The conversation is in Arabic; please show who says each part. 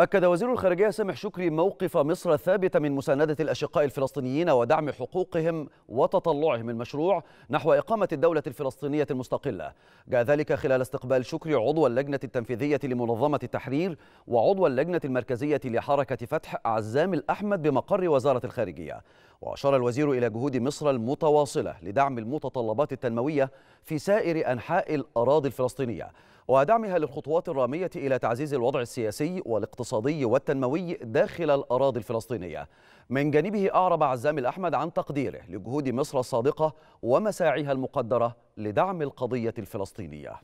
Speaker 1: أكد وزير الخارجية سامح شكري موقف مصر الثابت من مساندة الأشقاء الفلسطينيين ودعم حقوقهم وتطلعهم المشروع نحو إقامة الدولة الفلسطينية المستقلة جاء ذلك خلال استقبال شكري عضو اللجنة التنفيذية لمنظمة التحرير وعضو اللجنة المركزية لحركة فتح عزام الأحمد بمقر وزارة الخارجية وأشار الوزير إلى جهود مصر المتواصلة لدعم المتطلبات التنموية في سائر أنحاء الأراضي الفلسطينية ودعمها للخطوات الرامية إلى تعزيز الوضع السياسي والاقتصادي والتنموي داخل الأراضي الفلسطينية من جانبه أعرب عزام الأحمد عن تقديره لجهود مصر الصادقة ومساعيها المقدرة لدعم القضية الفلسطينية